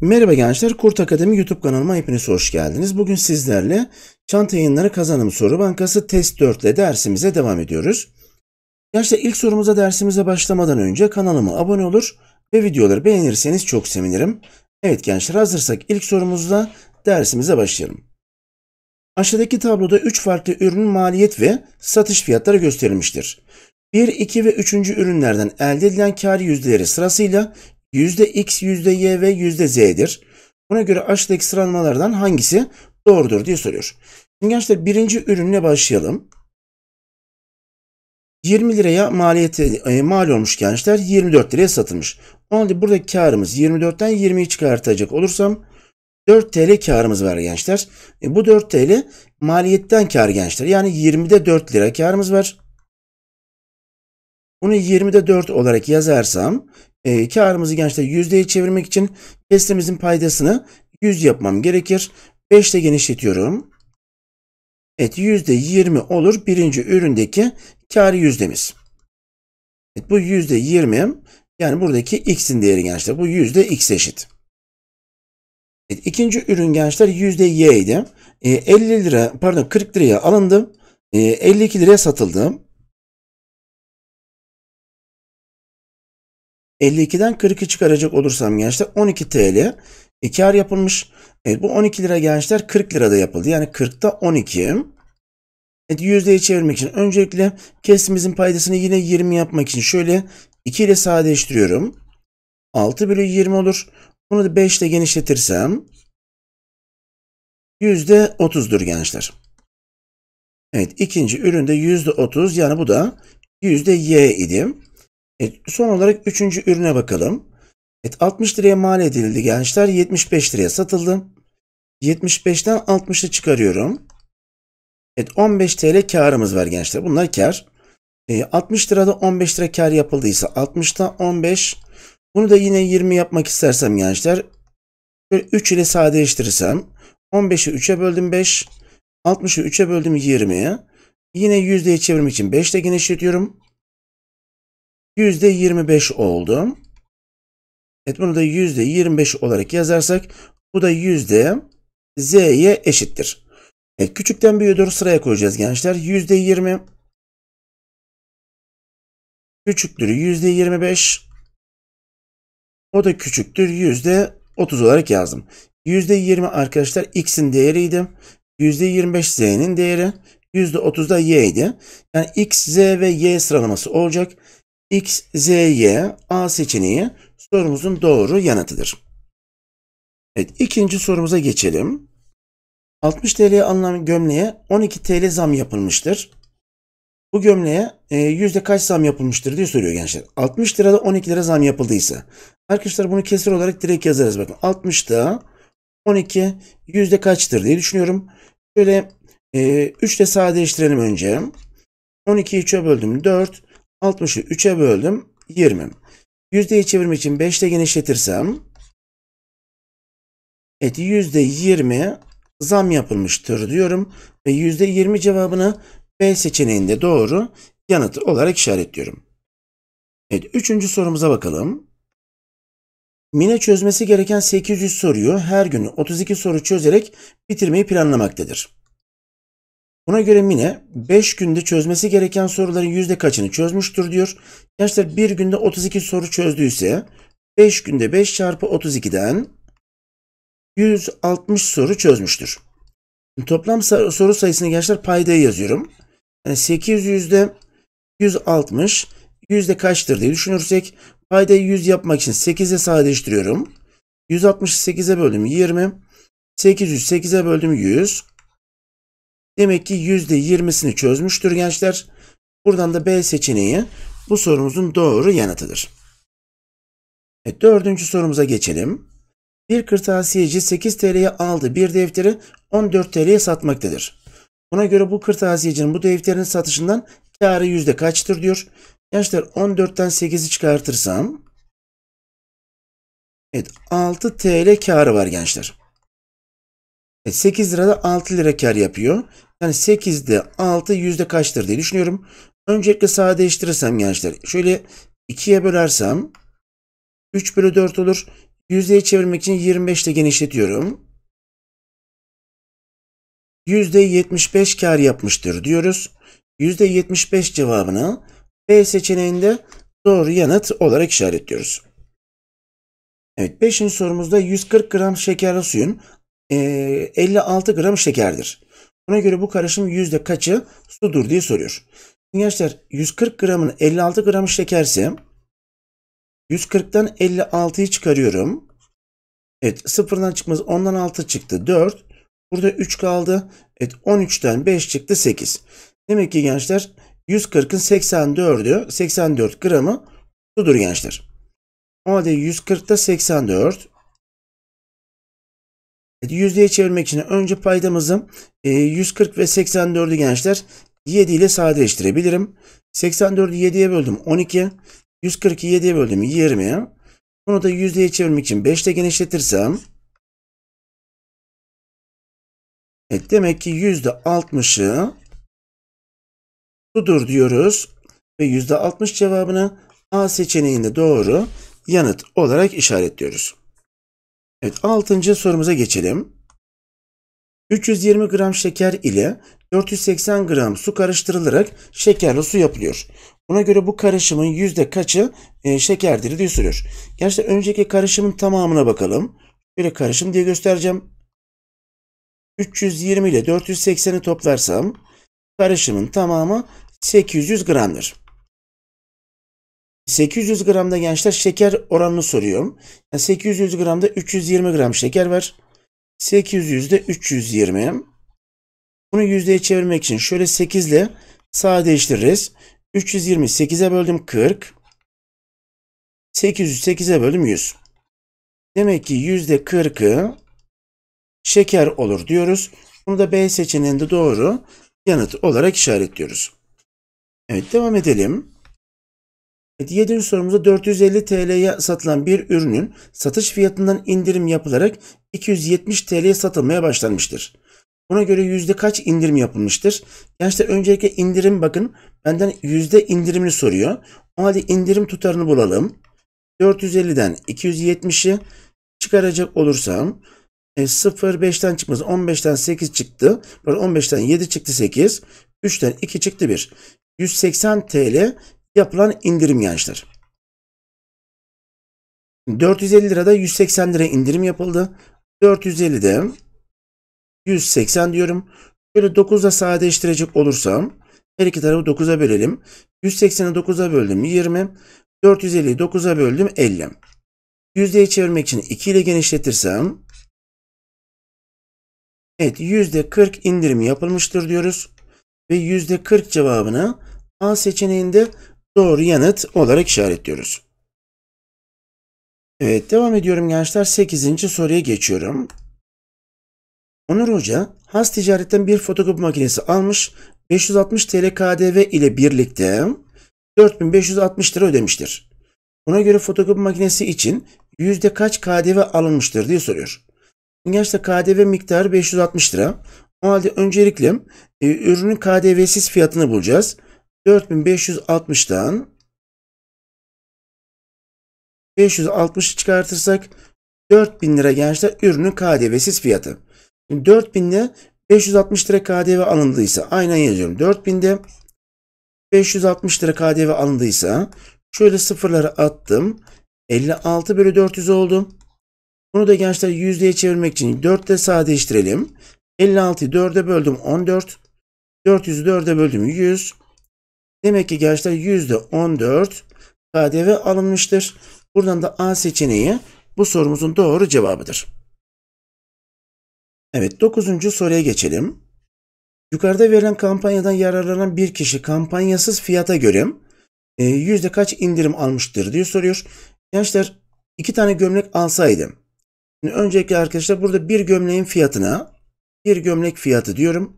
Merhaba gençler, Kurt Akademi YouTube kanalıma hepiniz hoş geldiniz. Bugün sizlerle Çanta Yayınları Kazanım Soru Bankası Test 4 ile dersimize devam ediyoruz. Gençler ilk sorumuza dersimize başlamadan önce kanalıma abone olur ve videoları beğenirseniz çok sevinirim. Evet gençler hazırsak ilk sorumuzla dersimize başlayalım. Aşağıdaki tabloda 3 farklı ürünün maliyet ve satış fiyatları gösterilmiştir. 1, 2 ve 3. ürünlerden elde edilen kar yüzdeleri sırasıyla %x, %y ve %z'dir. Buna göre aşağıdaki sıralamalardan hangisi doğrudur diye soruyor. Şimdi gençler birinci ürünle başlayalım. 20 liraya maliyeti e, mal olmuş gençler 24 liraya satılmış. O halde buradaki karımız 24'ten 20'yi çıkartacak olursam 4 TL karımız var gençler. E, bu 4 TL maliyetten kar gençler. Yani 20'de 4 lira karımız var. Bunu 20'de 4 olarak yazarsam e, karımızı gençler yüzdeye çevirmek için kesrimizin paydasını 100 yapmam gerekir. 5 ile genişletiyorum. Evet yüzde %20 olur birinci üründeki kar yüzdemiz. Evet, bu yüzde %20 yani buradaki x'in değeri gençler. Bu yüzde x eşit. İkinci ürün gençler yüzde Y idi. 50 lira pardon 40 liraya alındım, 52 ee, liraya satıldım. 52'den 40'ı çıkaracak olursam gençler 12 TL e, kar yapılmış. Evet, bu 12 lira gençler 40 lirada yapıldı. Yani 40'ta 12. Evet, yüzdeye çevirmek için öncelikle kesimizin paydasını yine 20 yapmak için şöyle 2 ile sadeleştiriyorum. 6 bölü 20 olur. Bunu da 5 ile genişletirsem %30'dur gençler. Evet ikinci üründe %30 yani bu da %y idi. Evet, son olarak üçüncü ürüne bakalım. Evet 60 liraya mal edildi gençler 75 liraya satıldı. 75'ten 60'ı çıkarıyorum. Evet 15 TL karımız var gençler bunlar kar. E, 60 lirada 15 lira kar yapıldıysa 60'ta 15 bunu da yine 20 yapmak istersem gençler böyle 3 ile sadeleştirirsem 15'i 3'e böldüm 5 60'ı 3'e böldüm 20'ye yine yüzdeye çevirmek için 5 ile genişletiyorum. Yüzde 25 oldu. Evet bunu da yüzde 25 olarak yazarsak bu da yüzde z'ye eşittir. Evet, küçükten büyüğe doğru sıraya koyacağız gençler. Yüzde 20 küçüktür yüzde 25 o da küçüktür. Yüzde 30 olarak yazdım. Yüzde 20 arkadaşlar x'in değeriydi. Yüzde 25 z'nin değeri. Yüzde 30 da y idi. Yani x, z ve y sıralaması olacak. X, Z, Y, A seçeneği sorumuzun doğru yanıtıdır. Evet, ikinci sorumuza geçelim. 60 TL'ye alınan gömleğe 12 TL zam yapılmıştır. Bu gömleğe e, yüzde kaç zam yapılmıştır diye soruyor gençler. 60 lirada 12 lira zam yapıldıysa. Arkadaşlar bunu kesir olarak direkt yazarız. Bakın 60'da 12 yüzde kaçtır diye düşünüyorum. Şöyle e, 3 ile sadeleştirelim önce. 12'yi 3'e böldüm 4. 60'ı 3'e böldüm 20. Yüzdeyi çevirmek için 5 ile genişletirsem. Evet yüzde 20 zam yapılmıştır diyorum. Ve yüzde 20 cevabını B seçeneğinde doğru yanıtı olarak işaretliyorum. Evet, üçüncü sorumuza bakalım. Mine çözmesi gereken 800 soruyu her gün 32 soru çözerek bitirmeyi planlamaktadır. Buna göre Mine 5 günde çözmesi gereken soruların yüzde kaçını çözmüştür diyor. Gençler bir günde 32 soru çözdüyse 5 günde 5 çarpı 32'den 160 soru çözmüştür. Toplam soru sayısını gençler paydaya yazıyorum. Yani 8 yüzde 160 yüzde kaçtır diye düşünürsek payda 100 yapmak için 8'e sadeleştiriyorum. 168'e böldüm 20. 800 8'e böldüm 100. Demek ki yüzde %20'sini çözmüştür gençler. Buradan da B seçeneği bu sorumuzun doğru yanıtıdır. Evet, dördüncü sorumuza geçelim. Bir kırtasiyeci 8 TL'ye aldı bir defteri 14 TL'ye satmaktadır. Buna göre bu kırtasiyecinin bu defterin satışından karı yüzde kaçtır diyor. Gençler 14'ten 8'i çıkartırsam Evet 6 TL karı var gençler. Evet, 8 lirada 6 lira kar yapıyor. Yani 8'de 6 yüzde kaçtır diye düşünüyorum. Öncelikle sadeleştirirsem gençler. Şöyle 2'ye bölersem 3 bölü 4 olur. Yüzdeye çevirmek için 25 ile genişletiyorum. %75 kar yapmıştır diyoruz. %75 cevabını B seçeneğinde doğru yanıt olarak işaretliyoruz. Evet 5. sorumuzda 140 gram şekerli suyun e, 56 gram şekerdir. Buna göre bu karışım yüzde kaçı sudur diye soruyor. Gençler 140 gramın 56 gram şekerse 140'tan 56'yı çıkarıyorum. Evet sıfırdan çıkmaz ondan 6 çıktı 4. Burada 3 kaldı. Evet 13'ten 5 çıktı 8. Demek ki gençler 140'ın 84'ü 84 gramı sudur gençler. O halde 140'ta 84. Evet, yüzdeye çevirmek için önce paydamızı 140 e, ve 84'ü gençler 7 ile sadeleştirebilirim. 84'ü 7'ye böldüm 12. 140'ı 7'ye böldüm 20. Bunu da yüzdeye çevirmek için 5 ile genişletirsem Evet, demek ki %60'ı budur diyoruz ve %60 cevabını A seçeneğinde doğru yanıt olarak işaretliyoruz. Evet altıncı sorumuza geçelim. 320 gram şeker ile 480 gram su karıştırılarak şekerli su yapılıyor. Buna göre bu karışımın yüzde kaçı e, şekerdir diye soruyor. Gerçi önceki karışımın tamamına bakalım. Böyle karışım diye göstereceğim. 320 ile 480'i toplarsam karışımın tamamı 800 gramdır. 800 gramda gençler şeker oranını soruyorum. Yani 800 gramda 320 gram şeker var. 800'de 320. Bunu yüzdeye çevirmek için şöyle 8 ile sadeleştiririz. 320 8'e böldüm 40. 800 8'e böldüm 100. Demek ki %40'ı şeker olur diyoruz. Bunu da B seçeneğinde doğru yanıt olarak işaretliyoruz. Evet devam edelim. Evet, 7. sorumuzda 450 TL'ye satılan bir ürünün satış fiyatından indirim yapılarak 270 TL'ye satılmaya başlanmıştır. Buna göre yüzde kaç indirim yapılmıştır? Gençler öncelikle indirim bakın benden yüzde indirimli soruyor. O halde indirim tutarını bulalım. 450'den 270'i çıkaracak olursam e, 0 5'ten çıkmaz. 15'ten 8 çıktı. Burada 15'ten 7 çıktı 8. 3'ten 2 çıktı 1. 180 TL yapılan indirim gençler. 450 lirada 180 lira indirim yapıldı. 450'de 180 diyorum. Şöyle 9'la sadeleştirecek olursam her iki tarafı 9'a bölelim. 180'i 9'a böldüm 20. 450'yi 9'a böldüm 50. Yüzdeyi çevirmek için 2 ile genişletirsem Evet %40 indirim yapılmıştır diyoruz. Ve %40 cevabını A seçeneğinde doğru yanıt olarak işaretliyoruz. Evet devam ediyorum gençler. 8. soruya geçiyorum. Onur Hoca has ticaretten bir fotokopi makinesi almış. 560 TL KDV ile birlikte 4560 lira ödemiştir. Buna göre fotokopi makinesi için yüzde kaç KDV alınmıştır diye soruyor. Gerçi KDV miktarı 560 lira. O halde öncelikle e, ürünün KDV'siz fiyatını bulacağız. 4560'dan 560'ı çıkartırsak 4000 lira gençler ürünün KDV'siz fiyatı. 4000'de 560 lira KDV alındıysa aynen yazıyorum. 4000'de 560 lira KDV alındıysa şöyle sıfırları attım. 56 bölü 400 oldu. Bunu da gençler yüzdeye çevirmek için 4 ile sadeleştirelim. 56'yı 4'e böldüm 14. 400'ü 4'e böldüm 100. Demek ki gençler %14 KDV alınmıştır. Buradan da A seçeneği bu sorumuzun doğru cevabıdır. Evet 9. soruya geçelim. Yukarıda verilen kampanyadan yararlanan bir kişi kampanyasız fiyata göre e, yüzde kaç indirim almıştır diye soruyor. Gençler iki tane gömlek alsaydım Şimdi öncelikle arkadaşlar burada bir gömleğin fiyatına bir gömlek fiyatı diyorum.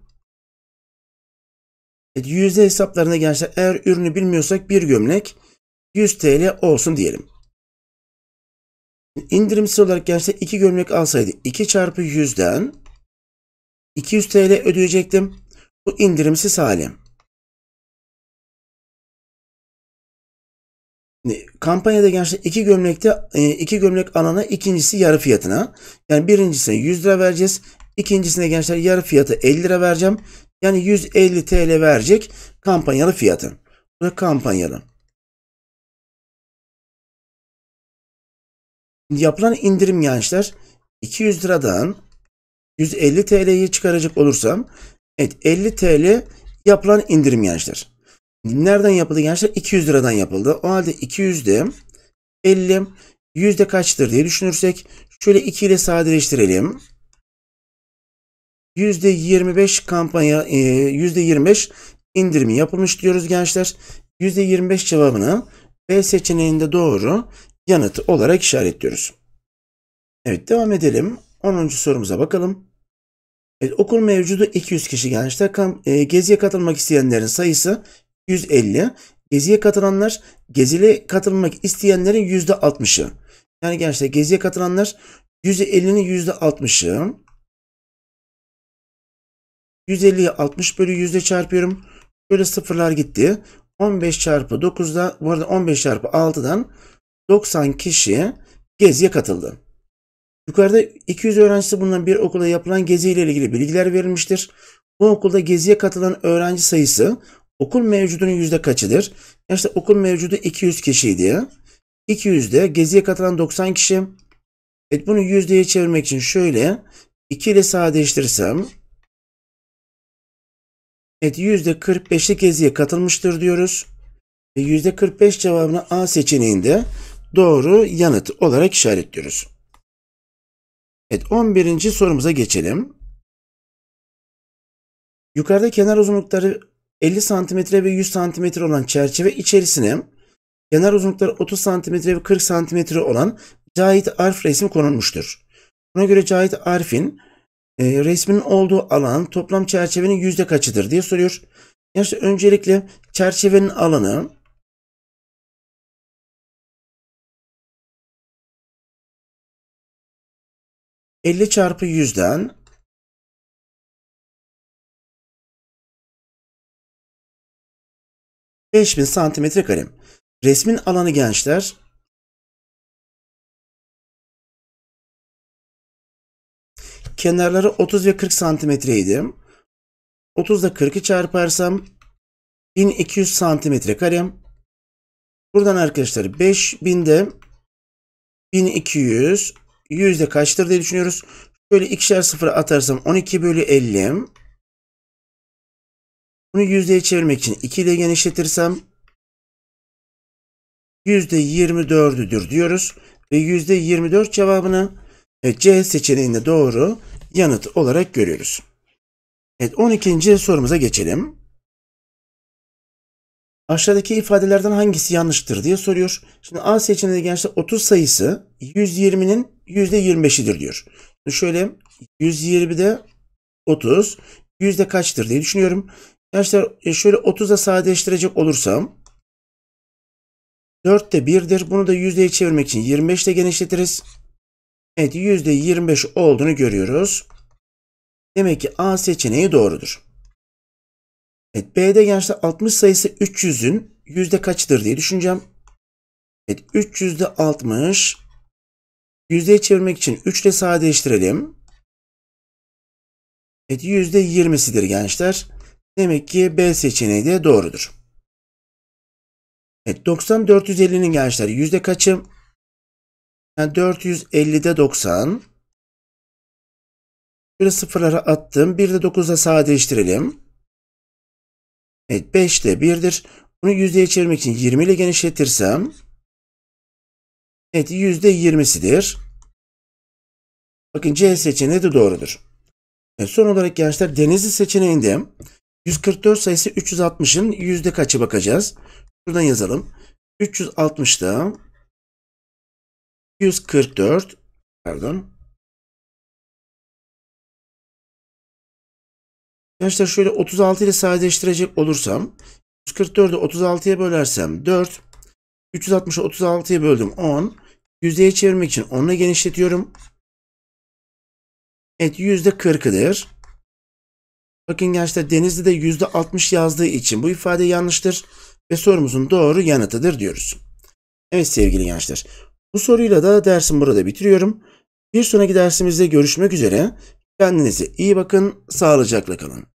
Evet, yüzde hesaplarına gençler eğer ürünü bilmiyorsak bir gömlek 100 TL olsun diyelim. İndirimsiz olarak gençler iki gömlek alsaydı 2 çarpı 100'den 200 TL ödeyecektim. Bu indirimsiz halim. Kampanyada gençler iki gömlekte e, iki gömlek alana ikincisi yarı fiyatına. Yani birincisine 100 lira vereceğiz. İkincisine gençler yarı fiyatı 50 lira vereceğim. Yani 150 TL verecek kampanyalı fiyatı. Bu da kampanyalı. Yapılan indirim gençler 200 liradan 150 TL'yi çıkaracak olursam evet 50 TL yapılan indirim gençler. Nereden yapıldı gençler? 200 liradan yapıldı. O halde 200'de 50 yüzde kaçtır diye düşünürsek şöyle 2 ile sadeleştirelim. Yüzde 25 kampanya e, yüzde 25 indirimi yapılmış diyoruz gençler. Yüzde 25 cevabını B seçeneğinde doğru yanıtı olarak işaretliyoruz. Evet devam edelim. 10. sorumuza bakalım. Evet, okul mevcudu 200 kişi gençler. Kamp, e, geziye katılmak isteyenlerin sayısı 150. Geziye katılanlar, gezile katılmak isteyenlerin %60'ı. Yani gençler geziye katılanlar %50'nin %60'ı. 150'yi 60 bölü yüzde çarpıyorum. Böyle sıfırlar gitti. 15 çarpı 9'da bu arada 15 çarpı 6'dan 90 kişi geziye katıldı. Yukarıda 200 öğrencisi bulunan bir okulda yapılan gezi ile ilgili bilgiler verilmiştir. Bu okulda geziye katılan öğrenci sayısı Okul mevcudunun yüzde kaçıdır? İşte okul mevcudu 200 kişiydi. 200'de geziye katılan 90 kişi. Evet bunu yüzdeye çevirmek için şöyle 2 ile sadeleştirsem, Evet yüzde %45'lik geziye katılmıştır diyoruz. Ve %45 cevabını A seçeneğinde doğru yanıt olarak işaretliyoruz. Evet 11. sorumuza geçelim. Yukarıda kenar uzunlukları 50 santimetre ve 100 santimetre olan çerçeve içerisine kenar uzunlukları 30 santimetre ve 40 santimetre olan Cahit Arf resmi konulmuştur. Buna göre Cahit Arf'in e, resmin olduğu alan toplam çerçevenin yüzde kaçıdır diye soruyor. Yani işte öncelikle çerçevenin alanı ...50 çarpı 100'den 5000 santimetre karem. Resmin alanı gençler kenarları 30 ve 40 santimetreydi. 30 da 40'ı çarparsam 1200 santimetre karem. Buradan arkadaşlar 5000 de 1200 100 de kaçtır diye düşünüyoruz. Şöyle ikişer sıfır atarsam 12 bölü 50 bunu yüzdeye çevirmek için 2 ile genişletirsem %24'üdür diyoruz. Ve %24 cevabını e, C seçeneğinde doğru yanıt olarak görüyoruz. Evet 12. sorumuza geçelim. Aşağıdaki ifadelerden hangisi yanlıştır diye soruyor. Şimdi A seçeneği gençler 30 sayısı 120'nin %25'idir diyor. Şöyle 120'de 30 yüzde kaçtır diye düşünüyorum. Arkadaşlar e, şöyle 30'a sadeleştirecek olursam 4 de 1'dir. Bunu da yüzdeye çevirmek için 25 ile genişletiriz. Evet yüzde %25 olduğunu görüyoruz. Demek ki A seçeneği doğrudur. Evet B'de gençler 60 sayısı 300'ün yüzde kaçtır diye düşüneceğim. Evet 300'de 60 yüzdeye çevirmek için 3 ile sadeleştirelim. Evet %20'sidir gençler. Demek ki B seçeneği de doğrudur. Evet 90 450'nin gençler yüzde kaçı? Yani 450'de 90. Şöyle sıfırlara attım. 1 de 9'a sadeleştirelim. Evet 5 de 1'dir. Bunu yüzdeye çevirmek için 20 ile genişletirsem. Evet yüzde 20'sidir. Bakın C seçeneği de doğrudur. Evet, son olarak gençler Denizli seçeneğinde 144 sayısı 360'ın yüzde kaçı bakacağız? Şuradan yazalım. 360'da 144 pardon. Gençler şöyle 36 ile sadeleştirecek olursam 144'ü 36'ya bölersem 4 360'ı 36'ya böldüm 10 yüzdeye çevirmek için 10'la genişletiyorum. Evet yüzde %40'ıdır. Bakın gençler Denizli'de %60 yazdığı için bu ifade yanlıştır ve sorumuzun doğru yanıtıdır diyoruz. Evet sevgili gençler. Bu soruyla da dersimi burada bitiriyorum. Bir sonraki dersimizde görüşmek üzere. Kendinize iyi bakın, sağlıcakla kalın.